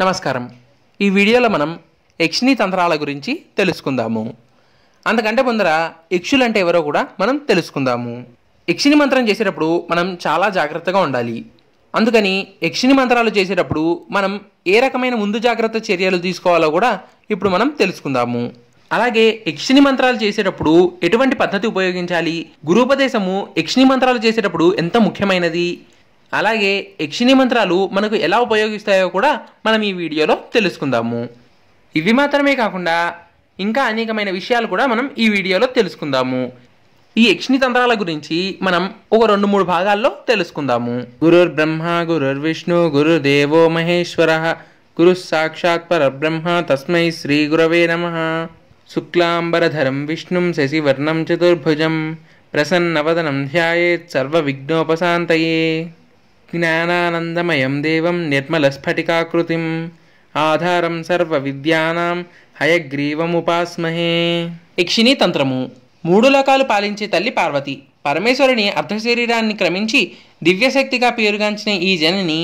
నమస్కారం ఈ వీడియోలో మనం యక్షిణీ తంత్రాల గురించి తెలుసుకుందాము అంతకంటే ముందర యక్షులంటే ఎవరో కూడా మనం తెలుసుకుందాము యక్షిణి మంత్రం చేసేటప్పుడు మనం చాలా జాగ్రత్తగా ఉండాలి అందుకని యక్షిణి మంత్రాలు చేసేటప్పుడు మనం ఏ రకమైన ముందు జాగ్రత్త చర్యలు తీసుకోవాలో కూడా ఇప్పుడు మనం తెలుసుకుందాము అలాగే యక్షిణి మంత్రాలు చేసేటప్పుడు ఎటువంటి పద్ధతి ఉపయోగించాలి గురుపదేశము యక్షిణి మంత్రాలు చేసేటప్పుడు ఎంత ముఖ్యమైనది అలాగే యక్షిణి మంత్రాలు మనకు ఎలా ఉపయోగిస్తాయో కూడా మనం ఈ వీడియోలో తెలుసుకుందాము ఇవి మాత్రమే కాకుండా ఇంకా అనేకమైన విషయాలు కూడా మనం ఈ వీడియోలో తెలుసుకుందాము ఈ యక్షిణి తంత్రాల గురించి మనం ఒక రెండు మూడు భాగాల్లో తెలుసుకుందాము గురుర్ బ్రహ్మ గురుర్ విష్ణు గురు దేవో మహేశ్వర గురు సాక్షాత్ పరబ్రహ్మ తస్మై శ్రీ గురవే నమ శుక్లాంబరధరం విష్ణుం శశివర్ణం చతుర్భుజం ప్రసన్నవదనం ధ్యాయేత్ సర్వ విఘ్నోపశాంతయే జ్ఞానానందమయం దేవం निर्मलस्फटिकाकृतिम् ఆధారం సర్వ విద్యానాం హయగ్రీవముపాస్మహే ఇక్షిణీ తంత్రము మూడు లోకాలు పాలించే తల్లి పార్వతి పరమేశ్వరుని అర్ధశరీరాన్ని క్రమించి దివ్యశక్తిగా పేరుగాంచిన ఈ జనని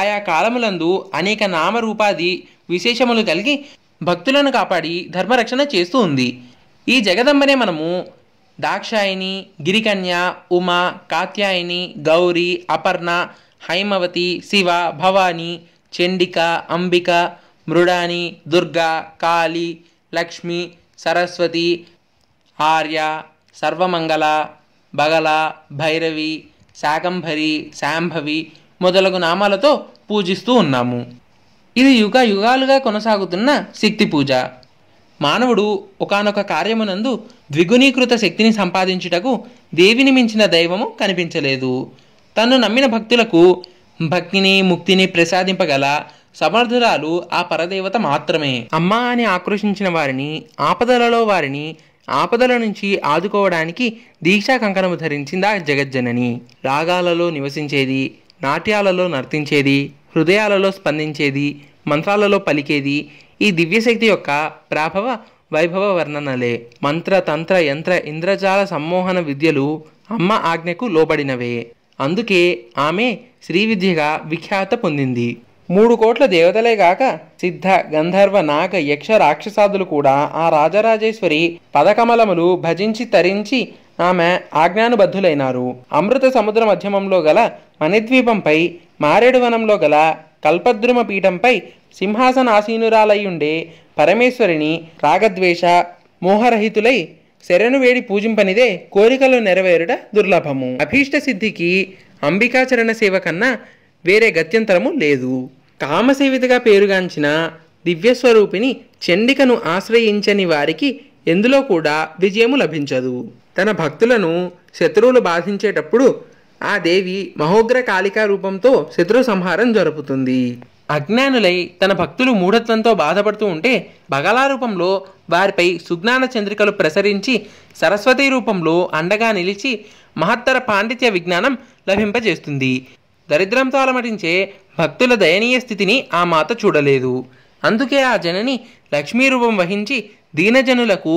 ఆయా కాలములందు అనేక నామరూపాది విశేషములు కలిగి భక్తులను కాపాడి ధర్మరక్షణ చేస్తూ ఉంది ఈ జగదంబనే మనము దాక్షాయిని గిరికన్య ఉమ కాత్యాయిని గౌరీ అపర్ణ హైమవతి శివ భవాని చండిక అంబిక మృడాని దుర్గా కాళి లక్ష్మి సరస్వతి ఆర్య సర్వమంగళ బగల భైరవి శాకంభరి శాంభవి మొదలగు నామాలతో పూజిస్తూ ఉన్నాము ఇది యుగ యుగాలుగా కొనసాగుతున్న శక్తి పూజ మానవుడు ఒకనొక కార్యమునందు ద్విగుణీకృత శక్తిని సంపాదించుటకు దేవిని మించిన దైవము కనిపించలేదు తను నమ్మిన భక్తులకు భక్తిని ముక్తిని ప్రసాదింపగల సమర్థురాలు ఆ పరదేవత మాత్రమే అమ్మ అని ఆకర్షించిన వారిని ఆపదలలో వారిని ఆపదల నుంచి ఆదుకోవడానికి దీక్షా కంకణము ధరించిందా జగజ్జనని రాగాలలో నివసించేది నాట్యాలలో నర్తించేది హృదయాలలో స్పందించేది మంత్రాలలో పలికేది ఈ దివ్యశక్తి యొక్క ప్రాభవ వైభవ వర్ణనలే మంత్ర తంత్ర యంత్ర ఇంద్రజాల సమ్మోహన విద్యలు అమ్మ ఆజ్ఞకు లోబడినవే అందుకే ఆమె శ్రీవిద్యగా విద్యగా విఖ్యాత పొందింది మూడు కోట్ల దేవతలే గాక సిద్ధ గంధర్వ నాగ యక్ష రాక్షసాదులు కూడా ఆ రాజరాజేశ్వరి పదకమలములు భజించి తరించి ఆమె ఆజ్ఞానుబద్ధులైనారు అమృత సముద్ర మధ్యమంలో గల మణిద్వీపంపై మారేడు వనంలో గల కల్పద్రుమ పీఠంపై సింహాసనాసీనురాలయ్యుండే పరమేశ్వరిని రాగద్వేష మోహరహితులై శరణు వేడి పూజింపనిదే కోరికలు నెరవేరుట దుర్లభము అభీష్ట సిద్ధికి అంబికాచరణ సేవ కన్నా వేరే గత్యంతరము లేదు కామసేవితగా పేరుగాంచిన దివ్యస్వరూపిణి చండికను ఆశ్రయించని వారికి ఎందులో కూడా విజయము లభించదు తన భక్తులను శత్రువులు బాధించేటప్పుడు ఆ దేవి మహోగ్ర కాళికా రూపంతో శత్రు సంహారం జరుపుతుంది అజ్ఞానులై తన భక్తులు మూఢత్వంతో బాధపడుతూ ఉంటే బగలా రూపంలో వారిపై సుజ్ఞాన చంద్రికలు ప్రసరించి సరస్వతి రూపంలో అండగా నిలిచి మహత్తర పాండిత్య విజ్ఞానం లభింపజేస్తుంది దరిద్రంతో అలమటించే భక్తుల దయనీయ స్థితిని ఆ మాత చూడలేదు అందుకే ఆ జనని లక్ష్మీ రూపం వహించి దీనజనులకు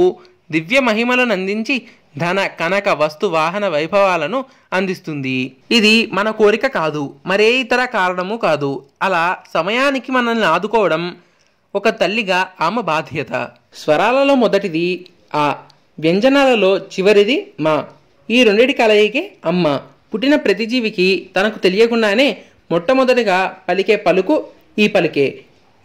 దివ్య మహిమలను అందించి ధన కనక వస్తు వాహన వైభవాలను అందిస్తుంది ఇది మన కోరిక కాదు మరే ఇతర కారణము కాదు అలా సమయానికి మనల్ని ఆదుకోవడం ఒక తల్లిగా ఆమె బాధ్యత స్వరాలలో మొదటిది ఆ వ్యంజనాలలో చివరిది మా ఈ రెండిటి కలయికే అమ్మ పుట్టిన ప్రతి జీవికి తనకు తెలియకుండానే మొట్టమొదటిగా పలికే పలుకు ఈ పలికే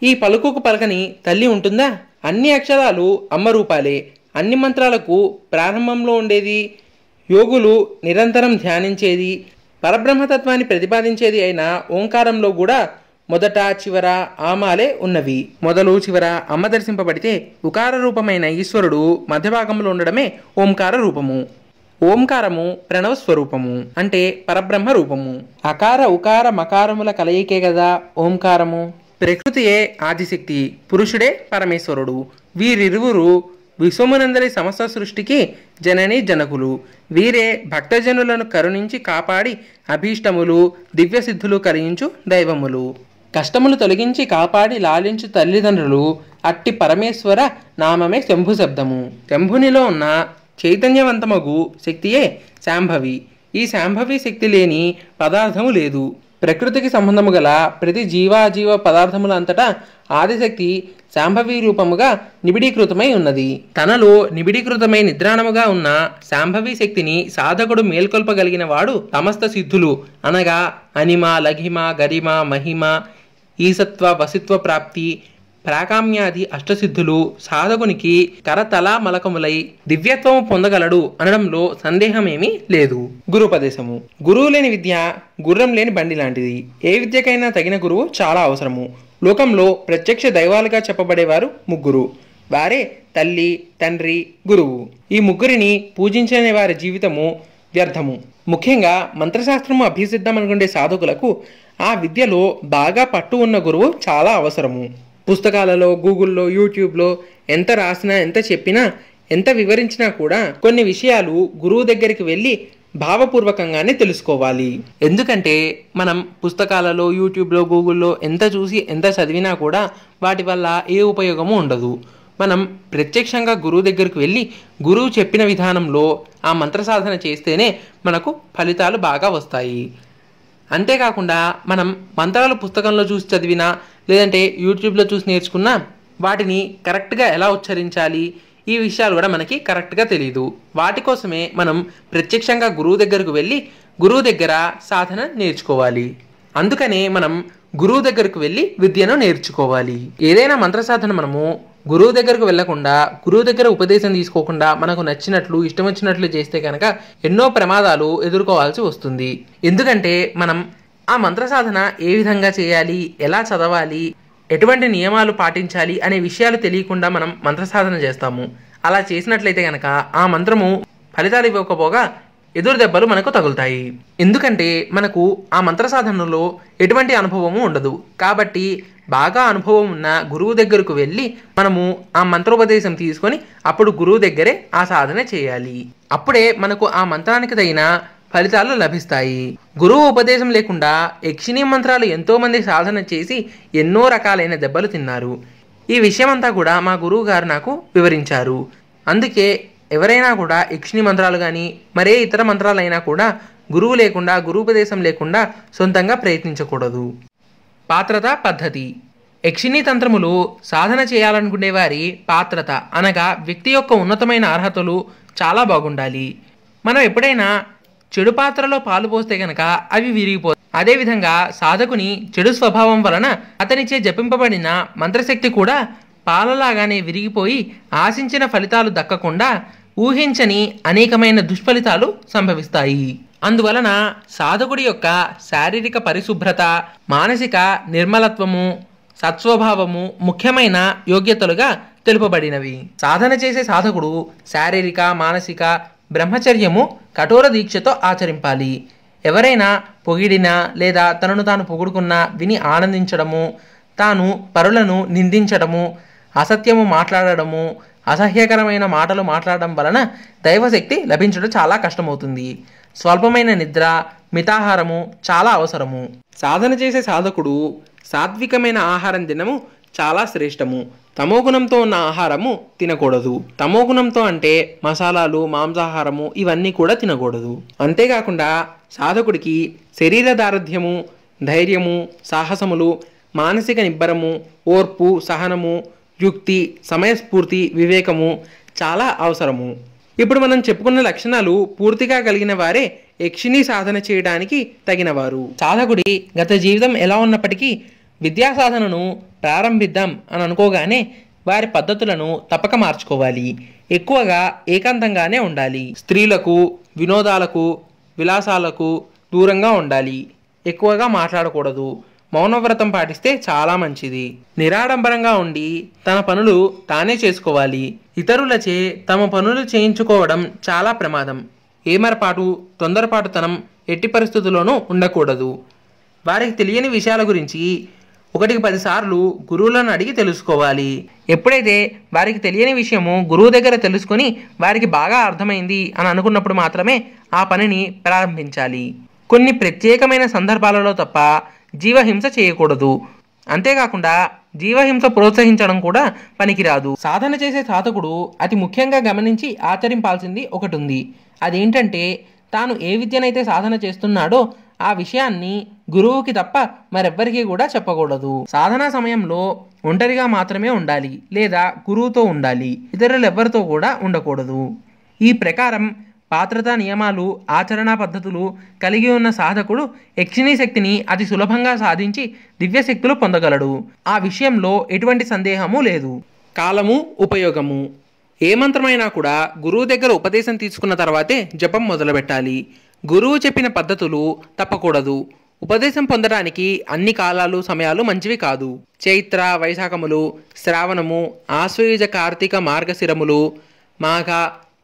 ఈ పలుకుకు పలకని తల్లి ఉంటుందా అన్ని అక్షరాలు అమ్మ రూపాలే అన్ని మంత్రాలకు ప్రారంభంలో ఉండేది యోగులు నిరంతరం ధ్యానించేది పరబ్రహ్మతత్వాన్ని ప్రతిపాదించేది అయిన ఓంకారంలో కూడా మొదట చివర ఆమాలే ఉన్నవి మొదలు చివర అమ్మ దర్శింపబడితే ఉకార రూపమైన ఈశ్వరుడు మధ్యభాగంలో ఉండడమే ఓంకార రూపము ఓంకారము ప్రణవ స్వరూపము అంటే పరబ్రహ్మ రూపము అకార ఉకార మకారముల కలయికే కదా ఓంకారము ప్రకృతియే ఆదిశక్తి పురుషుడే పరమేశ్వరుడు వీరిరువురు విశ్వమునందరి సమస్త సృష్టికి జనని జనకులు వీరే భక్తజనులను కరుణించి కాపాడి అభీష్టములు దివ్యసిద్ధులు కలిగించు దైవములు కష్టములు తొలగించి కాపాడి లాలించు తల్లిదండ్రులు అట్టి పరమేశ్వర నామమే శంభు శబ్దము శంభునిలో ఉన్న చైతన్యవంతమగు శక్తియే శాంభవి ఈ శాంభవి శక్తి లేని పదార్థము లేదు ప్రకృతికి సంబంధము గల ప్రతి జీవాజీవ పదార్థముల అంతటా ఆదిశక్తి శాంభవీ రూపముగా నిబిడీకృతమై ఉన్నది తనలో నిబిడీకృతమై నిద్రాణముగా ఉన్న శాంభవీ శక్తిని సాధకుడు మేల్కొల్పగలిగిన వాడు సమస్త సిద్ధులు అనగా అనిమ లఘిమ గరిమ మహిమ ఈసత్వ వసిత్వ ప్రాప్తి ప్రాకామ్యాది అష్టసిద్ధులు సాధకునికి కరతలా మలకములై దివ్యత్వము పొందగలడు అనడంలో సందేహమేమీ లేదు గురుపదేశము గురువు లేని విద్య గుర్రం లేని బండి లాంటిది ఏ విద్యకైనా తగిన గురువు చాలా అవసరము లోకంలో ప్రత్యక్ష దైవాలుగా చెప్పబడేవారు ముగ్గురు వారే తల్లి తండ్రి గురువు ఈ ముగ్గురిని పూజించని వారి జీవితము వ్యర్థము ముఖ్యంగా మంత్రశాస్త్రము అభ్యసిద్దామనుకునే సాధకులకు ఆ విద్యలో బాగా పట్టు ఉన్న గురువు చాలా అవసరము పుస్తకాలలో గూగుల్లో యూట్యూబ్లో ఎంత రాసినా ఎంత చెప్పినా ఎంత వివరించినా కూడా కొన్ని విషయాలు గురువు దగ్గరికి వెళ్ళి భావపూర్వకంగానే తెలుసుకోవాలి ఎందుకంటే మనం పుస్తకాలలో యూట్యూబ్లో గూగుల్లో ఎంత చూసి ఎంత చదివినా కూడా వాటి వల్ల ఏ ఉపయోగము ఉండదు మనం ప్రత్యక్షంగా గురువు దగ్గరికి వెళ్ళి గురువు చెప్పిన విధానంలో ఆ మంత్ర సాధన చేస్తేనే మనకు ఫలితాలు బాగా వస్తాయి అంతేకాకుండా మనం మంత్రాలు పుస్తకంలో చూసి చదివినా లేదంటే యూట్యూబ్లో చూసి నేర్చుకున్న వాటిని కరెక్ట్గా ఎలా ఉచ్చరించాలి ఈ విషయాలు కూడా మనకి కరెక్ట్గా తెలియదు వాటి కోసమే మనం ప్రత్యక్షంగా గురువు దగ్గరకు వెళ్ళి గురువు దగ్గర సాధన నేర్చుకోవాలి అందుకనే మనం గురువు దగ్గరకు వెళ్ళి విద్యను నేర్చుకోవాలి ఏదైనా మంత్ర సాధన మనము గురువు దగ్గరకు వెళ్లకుండా గురువు దగ్గర ఉపదేశం తీసుకోకుండా మనకు నచ్చినట్లు ఇష్టం వచ్చినట్లు చేస్తే కనుక ఎన్నో ప్రమాదాలు ఎదుర్కోవాల్సి వస్తుంది ఎందుకంటే మనం ఆ మంత్ర సాధన ఏ విధంగా చేయాలి ఎలా చదవాలి ఎటువంటి నియమాలు పాటించాలి అనే విషయాలు తెలియకుండా మనం మంత్ర సాధన చేస్తాము అలా చేసినట్లయితే గనక ఆ మంత్రము ఫలితాలు ఇవ్వకపోగా ఎదురు దెబ్బలు మనకు తగులుతాయి ఎందుకంటే మనకు ఆ మంత్ర సాధనలో ఎటువంటి అనుభవము ఉండదు కాబట్టి బాగా అనుభవం ఉన్న గురువు దగ్గరకు వెళ్ళి మనము ఆ మంత్రోపదేశం తీసుకొని అప్పుడు గురువు దగ్గరే ఆ సాధన చేయాలి అప్పుడే మనకు ఆ మంత్రానికి తగిన ఫలితాలు లభిస్తాయి గురువు ఉపదేశం లేకుండా యక్షిణీ మంత్రాలు ఎంతోమంది సాధన చేసి ఎన్నో రకాలైన దెబ్బలు తిన్నారు ఈ విషయమంతా కూడా మా గురువు గారు నాకు వివరించారు అందుకే ఎవరైనా కూడా యక్షిణి మంత్రాలు కానీ మరే ఇతర మంత్రాలైనా కూడా గురువు లేకుండా గురుపదేశం లేకుండా సొంతంగా ప్రయత్నించకూడదు పాత్రత పద్ధతి యక్షిణీ తంత్రములు సాధన చేయాలనుకునే వారి పాత్రత అనగా వ్యక్తి యొక్క ఉన్నతమైన అర్హతలు చాలా బాగుండాలి మనం ఎప్పుడైనా చెడు పాత్రలో పాలు పోస్తే గనక అవి విరిగిపోతాయి అదేవిధంగా సాధకుని చెడు స్వభావం వలన అతనిచే జపింపబడిన మంత్రశక్తి కూడా పాలలాగానే విరిగిపోయి ఆశించిన ఫలితాలు దక్కకుండా ఊహించని అనేకమైన దుష్ఫలితాలు సంభవిస్తాయి అందువలన సాధకుడి యొక్క శారీరక పరిశుభ్రత మానసిక నిర్మలత్వము సత్స్వభావము ముఖ్యమైన యోగ్యతలుగా తెలుపబడినవి సాధన చేసే సాధకుడు శారీరక మానసిక బ్రహ్మచర్యము కఠోర దీక్షతో ఆచరింపాలి ఎవరైనా పొగిడినా లేదా తనను తాను పొగుడుకున్నా విని ఆనందించడము తాను పరులను నిందించడము అసత్యము మాట్లాడడము అసహ్యకరమైన మాటలు మాట్లాడడం వలన దైవశక్తి లభించడం చాలా కష్టమవుతుంది స్వల్పమైన నిద్ర మితాహారము చాలా అవసరము సాధన చేసే సాధకుడు సాత్వికమైన ఆహారం తినము చాలా శ్రేష్టము తమోగుణంతో ఉన్న ఆహారము తినకూడదు తమోగుణంతో అంటే మసాలాలు మాంసాహారము ఇవన్నీ కూడా తినకూడదు అంతేకాకుండా సాధకుడికి శరీర దారుధ్యము ధైర్యము సాహసములు మానసిక నిబ్బరము ఓర్పు సహనము యుక్తి సమయస్ఫూర్తి వివేకము చాలా అవసరము ఇప్పుడు మనం చెప్పుకున్న లక్షణాలు పూర్తిగా కలిగిన వారే యక్షిణీ సాధన చేయడానికి తగినవారు సాధకుడి గత జీవితం ఎలా ఉన్నప్పటికీ విద్యా సాధనను ప్రారంభిద్దాం అని అనుకోగానే వారి పద్ధతులను తప్పక మార్చుకోవాలి ఎక్కువగా ఏకాంతంగానే ఉండాలి స్త్రీలకు వినోదాలకు విలాసాలకు దూరంగా ఉండాలి ఎక్కువగా మాట్లాడకూడదు మౌనవ్రతం పాటిస్తే చాలా మంచిది నిరాడంబరంగా ఉండి తన పనులు తానే చేసుకోవాలి ఇతరులచే తమ పనులు చేయించుకోవడం చాలా ప్రమాదం ఏమరపాటు తొందరపాటుతనం ఎట్టి పరిస్థితుల్లోనూ ఉండకూడదు వారికి తెలియని విషయాల గురించి ఒకటికి పదిసార్లు గురువులను అడిగి తెలుసుకోవాలి ఎప్పుడైతే వారికి తెలియని విషయము గురువు దగ్గర తెలుసుకొని వారికి బాగా అర్థమైంది అని అనుకున్నప్పుడు మాత్రమే ఆ పనిని ప్రారంభించాలి కొన్ని ప్రత్యేకమైన సందర్భాలలో తప్ప జీవహింస చేయకూడదు అంతేకాకుండా జీవహింస ప్రోత్సహించడం కూడా పనికిరాదు సాధన చేసే సాధకుడు అతి ముఖ్యంగా గమనించి ఆచరింపాల్సింది ఒకటి ఉంది అదేంటంటే తాను ఏ విద్యనైతే సాధన చేస్తున్నాడో ఆ విషయాన్ని గురువుకి తప్ప మరెవ్వరికీ కూడా చెప్పకూడదు సాధనా సమయంలో ఒంటరిగా మాత్రమే ఉండాలి లేదా గురువుతో ఉండాలి ఇతరులు ఎవ్వరితో కూడా ఉండకూడదు ఈ ప్రకారం పాత్రతా నియమాలు ఆచరణ పద్ధతులు కలిగి ఉన్న సాధకుడు యక్షిణీ శక్తిని అతి సులభంగా సాధించి దివ్యశక్తులు పొందగలడు ఆ విషయంలో ఎటువంటి సందేహము లేదు కాలము ఉపయోగము ఏ మంత్రమైనా కూడా గురువు దగ్గర ఉపదేశం తీసుకున్న తర్వాతే జపం మొదలుపెట్టాలి గురువు చెప్పిన పద్ధతులు తప్పకూడదు ఉపదేశం పొందడానికి అన్ని కాలాలు సమయాలు మంచివి కాదు చైత్ర వైశాఖములు శ్రావణము ఆశ్వయుజ కార్తీక మార్గశిరములు మాఘ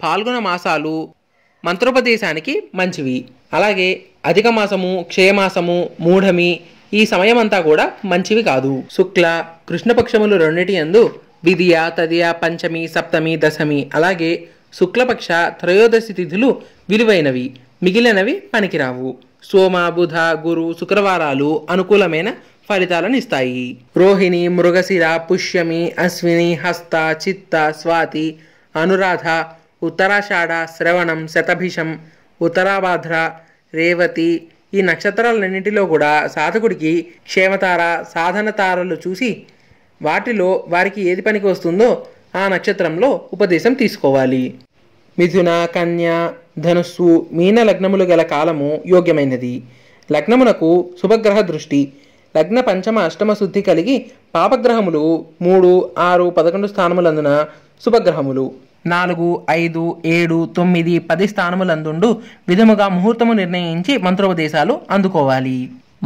పాల్గొన మాసాలు మంత్రోపదేశానికి మంచివి అలాగే అధిక మాసము క్షయమాసము మూఢమి ఈ సమయమంతా కూడా మంచివి కాదు శుక్ల కృష్ణపక్షములు రెండింటి అందు విధియ తదియ పంచమి సప్తమి దశమి అలాగే శుక్లపక్ష త్రయోదశి తిథులు విలువైనవి మిగిలినవి పనికిరావు సోమ బుధ గురు శుక్రవారాలు అనుకూలమైన ఫలితాలను ఇస్తాయి రోహిణి మృగశిర పుష్యమి అశ్విని హస్త చిత్త స్వాతి అనురాధ ఉత్తరాషాఢ శ్రవణం శతభిషం ఉత్తరాభాద్ర రేవతి ఈ నక్షత్రాలన్నింటిలో కూడా సాధకుడికి క్షేమతార సాధన తారలు చూసి వాటిలో వారికి ఏది పనికి వస్తుందో ఆ నక్షత్రంలో ఉపదేశం తీసుకోవాలి మిథున కన్య ధనుస్సు మీన లగ్నములు గల కాలము యోగ్యమైనది లగ్నమునకు శుభగ్రహ దృష్టి లగ్న పంచమ అష్టమ శుద్ధి కలిగి పాపగ్రహములు మూడు ఆరు పదకొండు స్థానములందున శుభగ్రహములు నాలుగు ఐదు ఏడు తొమ్మిది పది స్థానములందుండు విధముగా ముహూర్తము నిర్ణయించి మంత్రోపదేశాలు అందుకోవాలి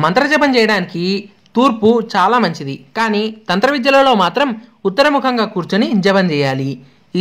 మంత్రజపం చేయడానికి తూర్పు చాలా మంచిది కానీ తంత్ర విద్యలలో మాత్రం ఉత్తరముఖంగా కూర్చొని జపం చేయాలి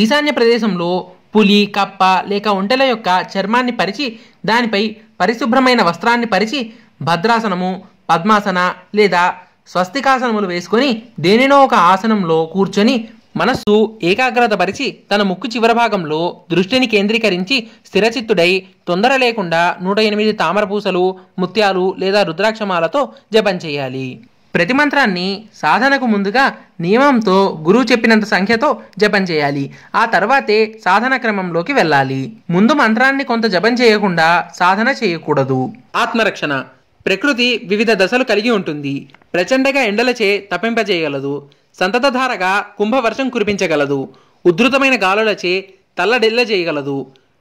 ఈశాన్య ప్రదేశంలో పులి కప్ప లేక ఒంటెల యొక్క చర్మాన్ని పరిచి దానిపై పరిశుభ్రమైన వస్త్రాన్ని పరిచి భద్రాసనము పద్మాసన లేదా స్వస్తికాసనములు వేసుకొని దేనినో ఒక ఆసనంలో కూర్చొని మనస్సు ఏకాగ్రత పరిచి తన ముక్కు చివరి భాగంలో దృష్టిని కేంద్రీకరించి స్థిరచిత్తుడై తొందర లేకుండా నూట ఎనిమిది తామరపూసలు ముత్యాలు లేదా రుద్రాక్షమాలతో జపం చేయాలి ప్రతి మంత్రాన్ని సాధనకు ముందుగా నియమంతో గురువు చెప్పినంత సంఖ్యతో జపం చేయాలి ఆ తర్వాతే సాధన క్రమంలోకి వెళ్ళాలి ముందు మంత్రాన్ని కొంత జపం చేయకుండా సాధన చేయకూడదు ఆత్మరక్షణ ప్రకృతి వివిధ దశలు కలిగి ఉంటుంది ప్రచండగా ఎండలచే తప్పింపజేయగలదు సంతతధారగా కుంభవర్షం కురిపించగలదు ఉధృతమైన గాలులచే తల్లడిల్ల చేయగలదు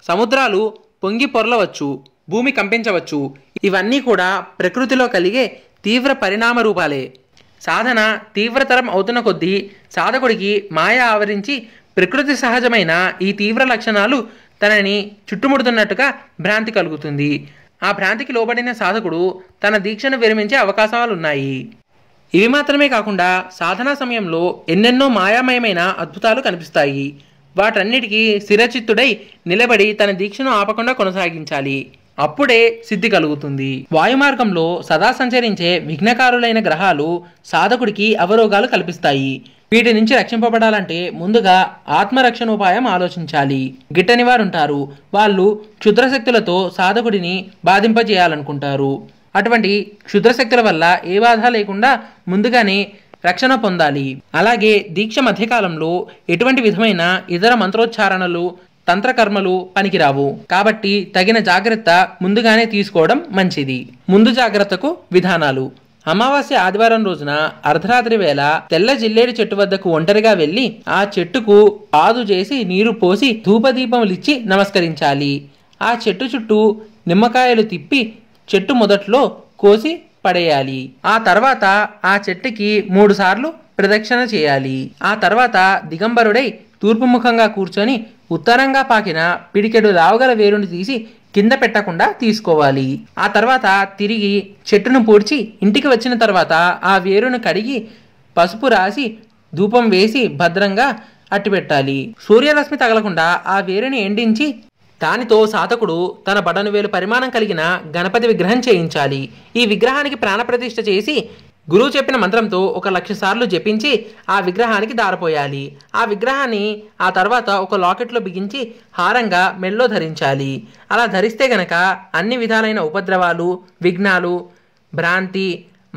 సముద్రాలు పొంగి పొరలవచ్చు భూమి కంపించవచ్చు ఇవన్నీ కూడా ప్రకృతిలో కలిగే తీవ్ర పరిణామ రూపాలే సాధన తీవ్రతరం అవుతున్న కొద్దీ సాధకుడికి మాయ ఆవరించి ప్రకృతి సహజమైన ఈ తీవ్ర లక్షణాలు తనని చుట్టుముడుతున్నట్టుగా భ్రాంతి కలుగుతుంది ఆ భ్రాంతికి లోబడిన సాధకుడు తన దీక్షను విరమించే అవకాశాలు ఉన్నాయి ఇవి మాత్రమే కాకుండా సాధనా సమయంలో ఎన్నెన్నో మాయామయమైన అద్భుతాలు కనిపిస్తాయి వాటన్నిటికీ స్థిరచిత్తుడై నిలబడి తన దీక్షను ఆపకుండా కొనసాగించాలి అప్పుడే సిద్ధి కలుగుతుంది వాయుమార్గంలో సదా సంచరించే విఘ్నకారులైన గ్రహాలు సాధకుడికి అవరోగాలు కల్పిస్తాయి వీటి నుంచి రక్షింపబడాలంటే ముందుగా ఆత్మరక్షణోపాయం ఆలోచించాలి గిట్టని వారుంటారు వాళ్ళు క్షుద్రశక్తులతో సాధకుడిని బాధింపజేయాలనుకుంటారు అటువంటి క్షుద్రశక్తుల వల్ల ఏ బాధ లేకుండా ముందుగానే రక్షణ పొందాలి అలాగే దీక్ష మధ్యకాలంలో ఎటువంటి విధమైన ఇతర మంత్రోచ్చారణలు తంత్రకర్మలు పనికిరావు కాబట్టి తగిన జాగ్రత్త ముందుగానే తీసుకోవడం మంచిది ముందు జాగ్రత్తకు విధానాలు అమావాస్య ఆదివారం రోజున అర్ధరాత్రి వేళ తెల్ల జిల్లేడు చెట్టు వద్దకు ఒంటరిగా వెళ్లి ఆ చెట్టుకు ఆదు చేసి నీరు పోసి ధూపదీపములిచ్చి నమస్కరించాలి ఆ చెట్టు చుట్టూ నిమ్మకాయలు తిప్పి చెట్టు మొదట్లో కోసి పడేయాలి ఆ తర్వాత ఆ చెట్టుకి మూడుసార్లు ప్రదక్షిణ చేయాలి ఆ తర్వాత దిగంబరుడై తూర్పుముఖంగా కూర్చొని ఉత్తరంగా పాకిన పిడికెడు లావుగల వేరుని తీసి కింద పెట్టకుండా తీసుకోవాలి ఆ తర్వాత తిరిగి చెట్టును పూడ్చి ఇంటికి వచ్చిన తర్వాత ఆ వేరును కడిగి పసుపు రాసి ధూపం వేసి భద్రంగా అట్టిపెట్టాలి సూర్యరశ్మి తగలకుండా ఆ వేరుని ఎండించి దానితో సాతకుడు తన బడను వేలు పరిమాణం కలిగిన గణపతి విగ్రహం చేయించాలి ఈ విగ్రహానికి ప్రాణప్రతిష్ఠ చేసి గురువు చెప్పిన మంత్రంతో ఒక లక్ష సార్లు జపించి ఆ విగ్రహానికి దారపోయాలి ఆ విగ్రహాన్ని ఆ తర్వాత ఒక లాకెట్లో బిగించి హారంగా మెల్లో ధరించాలి అలా ధరిస్తే గనక అన్ని విధాలైన ఉపద్రవాలు విఘ్నాలు భ్రాంతి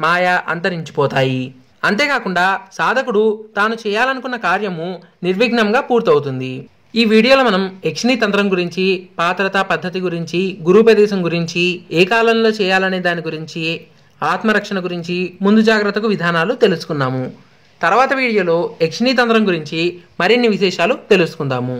మాయ అంతరించిపోతాయి అంతేకాకుండా సాధకుడు తాను చేయాలనుకున్న కార్యము నిర్విఘ్నంగా పూర్తవుతుంది ఈ వీడియోలో మనం యక్షిణీ తంత్రం గురించి పాత్రత పద్ధతి గురించి గురు ప్రదేశం గురించి ఏ కాలంలో చేయాలనే దాని గురించి ఆత్మరక్షణ గురించి ముందు జాగ్రత్తకు విధానాలు తెలుసుకున్నాము తర్వాత వీడియోలో యక్షిణీ తంత్రం గురించి మరిన్ని విశేషాలు తెలుసుకుందాము